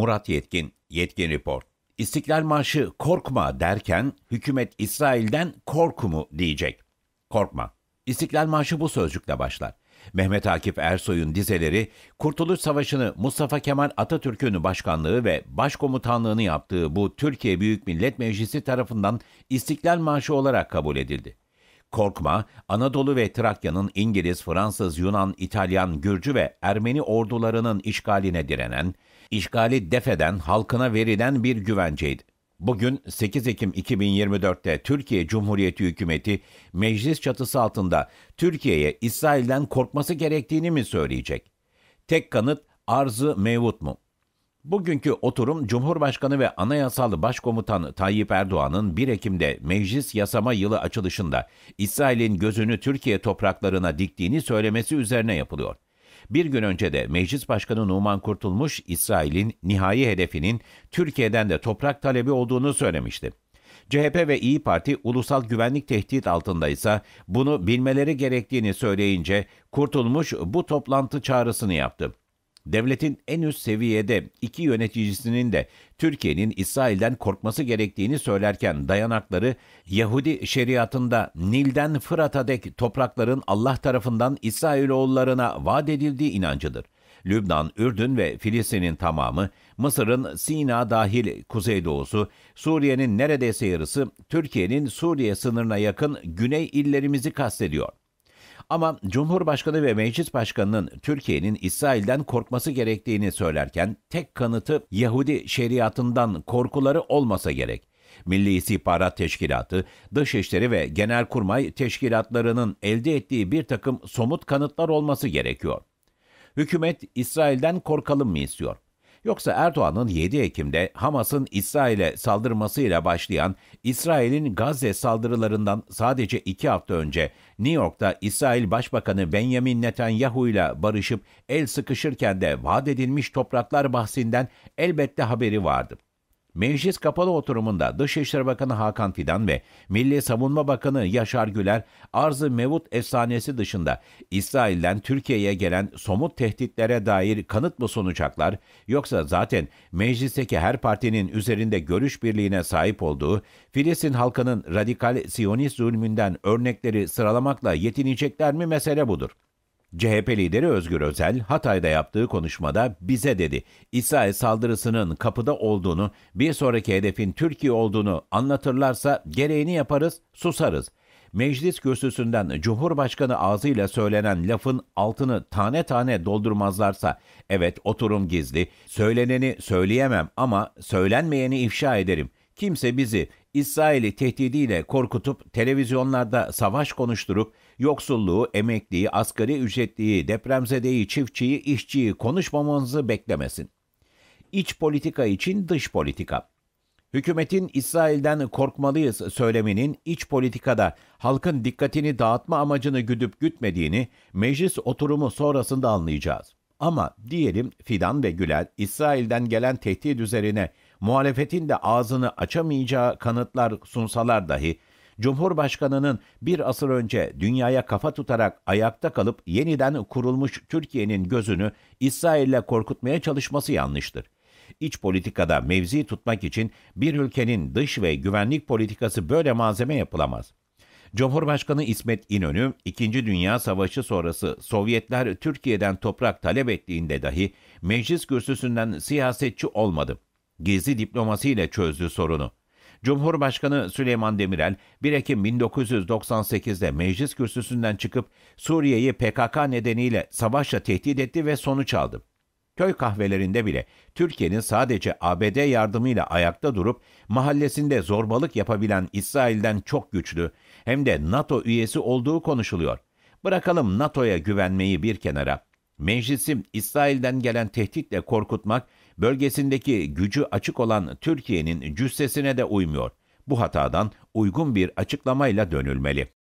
Murat Yetkin, Yetkin Report. İstiklal Marşı korkma derken hükümet İsrail'den korkumu diyecek. Korkma. İstiklal Marşı bu sözcükle başlar. Mehmet Akif Ersoy'un dizeleri Kurtuluş Savaşı'nı Mustafa Kemal Atatürk'ün başkanlığı ve başkomutanlığını yaptığı bu Türkiye Büyük Millet Meclisi tarafından İstiklal Marşı olarak kabul edildi. Korkma, Anadolu ve Trakya'nın İngiliz, Fransız, Yunan, İtalyan, Gürcü ve Ermeni ordularının işgaline direnen, işgali defeden halkına verilen bir güvenceydi. Bugün 8 Ekim 2024'te Türkiye Cumhuriyeti hükümeti meclis çatısı altında Türkiye'ye İsrail'den korkması gerektiğini mi söyleyecek? Tek kanıt arzı mevut mu? Bugünkü oturum Cumhurbaşkanı ve Anayasal Başkomutan Tayyip Erdoğan'ın 1 Ekim'de meclis yasama yılı açılışında İsrail'in gözünü Türkiye topraklarına diktiğini söylemesi üzerine yapılıyor. Bir gün önce de Meclis Başkanı Numan Kurtulmuş, İsrail'in nihai hedefinin Türkiye'den de toprak talebi olduğunu söylemişti. CHP ve İyi Parti ulusal güvenlik tehdit altındaysa bunu bilmeleri gerektiğini söyleyince Kurtulmuş bu toplantı çağrısını yaptı. Devletin en üst seviyede iki yöneticisinin de Türkiye'nin İsrail'den korkması gerektiğini söylerken dayanakları Yahudi şeriatında Nil'den Fırat'a dek toprakların Allah tarafından İsrailoğullarına vaat edildiği inancıdır. Lübnan, Ürdün ve Filistin'in tamamı, Mısır'ın Sina dahil kuzeydoğusu, Suriye'nin neredeyse yarısı, Türkiye'nin Suriye sınırına yakın güney illerimizi kastediyor. Ama Cumhurbaşkanı ve Meclis Başkanı'nın Türkiye'nin İsrail'den korkması gerektiğini söylerken tek kanıtı Yahudi şeriatından korkuları olmasa gerek. Milli İstihbarat Teşkilatı, Dışişleri ve Genelkurmay teşkilatlarının elde ettiği bir takım somut kanıtlar olması gerekiyor. Hükümet İsrail'den korkalım mı istiyor? Yoksa Erdoğan'ın 7 Ekim'de Hamas'ın İsrail'e saldırmasıyla başlayan İsrail'in Gazze saldırılarından sadece 2 hafta önce New York'ta İsrail Başbakanı Benjamin Netanyahu ile barışıp el sıkışırken de vaat edilmiş topraklar bahsinden elbette haberi vardı. Meclis kapalı oturumunda Dışişleri Bakanı Hakan Fidan ve Milli Savunma Bakanı Yaşar Güler, arzı mevut efsanesi dışında İsrail'den Türkiye'ye gelen somut tehditlere dair kanıt mı sunacaklar, yoksa zaten meclisteki her partinin üzerinde görüş birliğine sahip olduğu Filistin halkının radikal Siyonist zulmünden örnekleri sıralamakla yetinecekler mi mesele budur. CHP lideri Özgür Özel Hatay'da yaptığı konuşmada bize dedi İsrail saldırısının kapıda olduğunu, bir sonraki hedefin Türkiye olduğunu anlatırlarsa gereğini yaparız, susarız. Meclis kürsüsünden Cumhurbaşkanı ağzıyla söylenen lafın altını tane tane doldurmazlarsa, evet oturum gizli, söyleneni söyleyemem ama söylenmeyeni ifşa ederim. Kimse bizi İsrail'i tehdidiyle korkutup televizyonlarda savaş konuşturup yoksulluğu, emekliyi, asgari ücretliyi, depremzedeyi, çiftçiyi, işçiyi konuşmamamızı beklemesin. İç politika için dış politika. Hükümetin İsrail'den korkmalıyız söyleminin iç politikada halkın dikkatini dağıtma amacını güdüp gütmediğini meclis oturumu sonrasında anlayacağız. Ama diyelim Fidan ve Güler İsrail'den gelen tehdit üzerine muhalefetin de ağzını açamayacağı kanıtlar sunsalar dahi Cumhurbaşkanının bir asır önce dünyaya kafa tutarak ayakta kalıp yeniden kurulmuş Türkiye'nin gözünü İsrail'le korkutmaya çalışması yanlıştır. İç politikada mevzi tutmak için bir ülkenin dış ve güvenlik politikası böyle malzeme yapılamaz. Cumhurbaşkanı İsmet İnönü, İkinci Dünya Savaşı sonrası Sovyetler Türkiye'den toprak talep ettiğinde dahi meclis kürsüsünden siyasetçi olmadı. Gizli diplomasiyle çözdü sorunu. Cumhurbaşkanı Süleyman Demirel 1 Ekim 1998'de meclis kürsüsünden çıkıp Suriye'yi PKK nedeniyle savaşla tehdit etti ve sonuç aldı. Köy kahvelerinde bile Türkiye'nin sadece ABD yardımıyla ayakta durup mahallesinde zorbalık yapabilen İsrail'den çok güçlü hem de NATO üyesi olduğu konuşuluyor. Bırakalım NATO'ya güvenmeyi bir kenara. Meclisim İsrail'den gelen tehditle korkutmak bölgesindeki gücü açık olan Türkiye'nin cüssesine de uymuyor. Bu hatadan uygun bir açıklamayla dönülmeli.